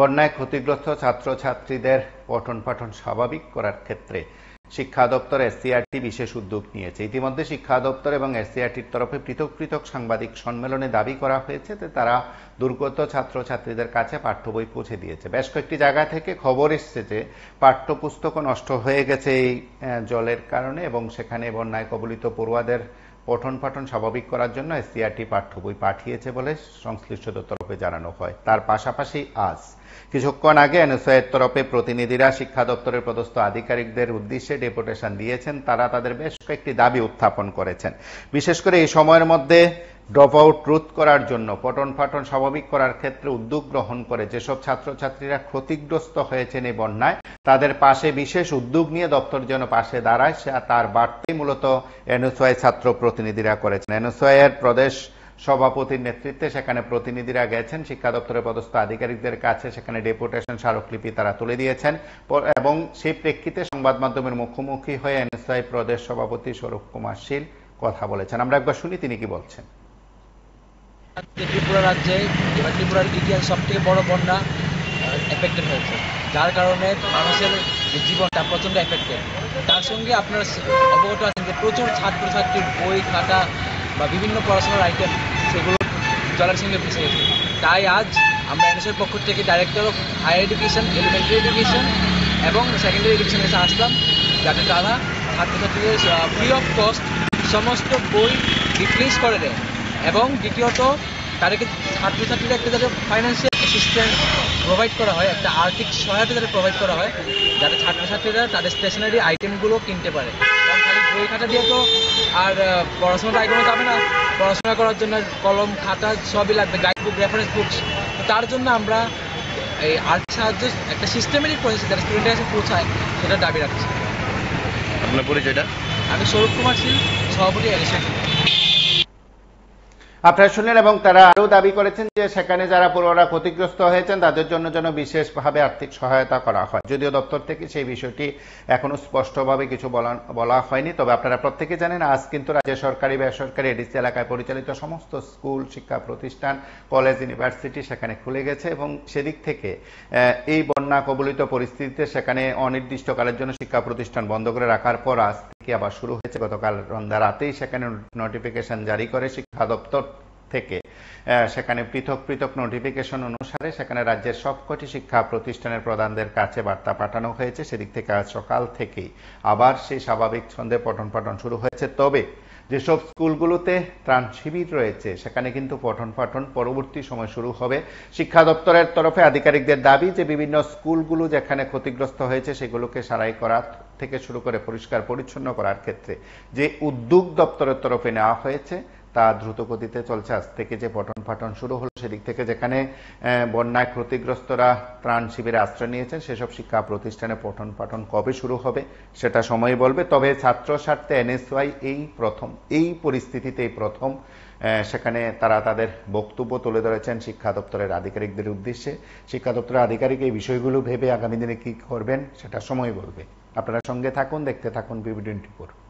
বন্যায় ক্ষতিগ্রস্ত ছাত্রছাত্রীদের পঠন পাঠন স্বাভাবিক করার ক্ষেত্রে শিক্ষা দপ্তর এসসিআরটি বিশেষ উদ্যোগ নিয়েছে ইতিমধ্যে শিক্ষা দপ্তর এবং এসসিআরটির তরফে পৃথক পৃথক সাংবাদিক সম্মেলনে দাবি করা হয়েছে যে তারা দুর্গত ছাত্রছাত্রীদের কাছে পাঠ্য বই পৌঁছে দিয়েছে বেশ কয়েকটি জায়গা থেকে খবর এসছে যে পাঠ্যপুস্তকও নষ্ট হয়ে গেছে এই জলের কারণে এবং সেখানে বন্যায় কবলিত পড়ুয়াদের পঠন পাঠন স্বাভাবিক করার জন্য এসসিআরটি পাঠ্য বই পাঠিয়েছে বলে সংশ্লিষ্টদের তরফে জানানো হয় তার পাশাপাশি আজ কিছুক্ষণ আগে এনএসআইয়ের তরফে প্রতিনিধিরা শিক্ষা দপ্তরের পদস্থ আধিকারিকদের উদ্দেশ্যে ডেপুটেশন দিয়েছেন তারা তাদের বেশ কয়েকটি দাবি উত্থাপন করেছেন বিশেষ করে এই সময়ের মধ্যে ড্রপ আউট রোধ করার জন্য পটন ফাটন স্বাভাবিক করার ক্ষেত্রে উদ্যোগ গ্রহণ করে যেসব ছাত্রছাত্রীরা ক্ষতিগ্রস্ত হয়েছেন এই বন্যায় তাদের পাশে বিশেষ উদ্যোগ নিয়ে দপ্তর যেন পাশে দাঁড়ায় সে তার বাড়তি মূলত এনএসওয়াই ছাত্র প্রতিনিধিরা করেছেন এনএসওয়াই এর প্রদেশ সভাপতির নেতৃত্বে সেখানে প্রতিনিধিরা গেছেন শিক্ষা দপ্তরের পদস্থ আধিকারিকদের কাছে সেখানে ডেপুটেশন স্মারকলিপি তারা তুলে দিয়েছেন এবং সেই প্রেক্ষিতে সংবাদ মাধ্যমের মুখোমুখি হয়ে এনএসওয়াই প্রদেশ সভাপতি স্বরূপ কুমার শীল কথা বলেছেন আমরা একবার শুনি তিনি কি বলছেন ত্রিপুরা রাজ্যে এবার ত্রিপুরার ইতিহাস সব থেকে বড় বন্যা এফেক্টেড হয়েছে যার কারণে মানুষের যে জীবনটা প্রচণ্ড এফেক্টেড তার সঙ্গে আপনারা অবগত আছেন যে প্রচুর ছাত্রছাত্রীর বই খাতা বা বিভিন্ন পড়াশোনার আইটেম সেগুলো জলের সঙ্গে ভেসে গেছে তাই আজ আমরা এনএসের পক্ষ থেকে director of higher education elementary education এবং সেকেন্ডারি এডুকেশন এসে আসলাম যাতে তারা ছাত্রছাত্রীদের ফ্রি অফ কস্ট সমস্ত বই রিপ্লেস করে দেয় এবং দ্বিতীয়ত তাদেরকে ছাত্রছাত্রীরা একটা যাতে ফাইন্যান্সিয়াল অ্যাসিস্ট্যান্ট প্রোভাইড করা হয় একটা আর্থিক সহায়তা যাতে প্রোভাইড করা হয় যাতে ছাত্রছাত্রীরা তাদের স্টেশনারি আইটেমগুলো কিনতে পারে কারণ খালি বই খাতা দিয়ে তো আর পড়াশোনাটা এগোনো যাবে না পড়াশোনা করার জন্য কলম খাতা সবই লাগবে গাইড বুক রেফারেন্স বুকস তার জন্য আমরা এই আর্থিক সাহায্য একটা সিস্টেমেটিক প্রসেস যারা স্টুডেন্টের কাছে পৌঁছায় সেটা দাবি রাখছি আপনার পরিচয়টা আমি সৌরভ কুমার সিং সভাপতি অ্যাসিস্ট্যান্ট আপনারা শুনলেন এবং তারা আরও দাবি করেছেন যে সেখানে যারা পড়ুয়ারা ক্ষতিগ্রস্ত হয়েছেন তাদের জন্য যেন বিশেষভাবে আর্থিক সহায়তা করা হয় যদিও দপ্তর থেকে সেই বিষয়টি এখনো স্পষ্টভাবে কিছু বলা হয়নি তবে আপনারা প্রত্যেকে জানেন আজ কিন্তু রাজ্য সরকারি বেসরকারি এডিসি এলাকায় পরিচালিত সমস্ত স্কুল শিক্ষা প্রতিষ্ঠান কলেজ ইউনিভার্সিটি সেখানে খুলে গেছে এবং সেদিক থেকে এই বন্যা কবলিত পরিস্থিতিতে সেখানে অনির্দিষ্টকালের জন্য শিক্ষা প্রতিষ্ঠান বন্ধ করে রাখার পর আজ থেকে আবার শুরু হয়েছে গতকাল রন্ধা রাতেই সেখানে নোটিফিকেশন জারি করে শিক্ষা দপ্তর থেকে সেখানে পৃথক পৃথক নোটিফিকেশন অনুসারে সেখানে রাজ্যের সবকটি শিক্ষা প্রতিষ্ঠানের প্রধানদের কাছে বার্তা পাঠানো হয়েছে সেদিক থেকে আজ সকাল থেকেই আবার সেই স্বাভাবিক ছন্দে পঠন পাঠন শুরু হয়েছে তবে যেসব স্কুলগুলোতে ত্রাণ শিবির রয়েছে সেখানে কিন্তু পঠন পাঠন পরবর্তী সময় শুরু হবে শিক্ষা দপ্তরের তরফে আধিকারিকদের দাবি যে বিভিন্ন স্কুলগুলো যেখানে ক্ষতিগ্রস্ত হয়েছে সেগুলোকে সারাই করা থেকে শুরু করে পরিষ্কার পরিচ্ছন্ন করার ক্ষেত্রে যে উদ্যোগ দপ্তরের তরফে নেওয়া হয়েছে তা গতিতে চলছে আজ থেকে যে পঠন পাঠন শুরু হলো সেদিক থেকে যেখানে বন্যায় ক্ষতিগ্রস্তরা ত্রাণ শিবিরে আশ্রয় নিয়েছেন সেসব শিক্ষা প্রতিষ্ঠানে পঠন পাঠন কবে শুরু হবে সেটা সময় বলবে তবে ছাত্র স্বার্থে এনএসওয়াই এই প্রথম এই পরিস্থিতিতে এই প্রথম সেখানে তারা তাদের বক্তব্য তুলে ধরেছেন শিক্ষা দপ্তরের আধিকারিকদের উদ্দেশ্যে শিক্ষা দপ্তরের আধিকারিক এই বিষয়গুলো ভেবে আগামী দিনে কি করবেন সেটা সময় বলবে আপনারা সঙ্গে থাকুন দেখতে থাকুন বিবিডি টিপুর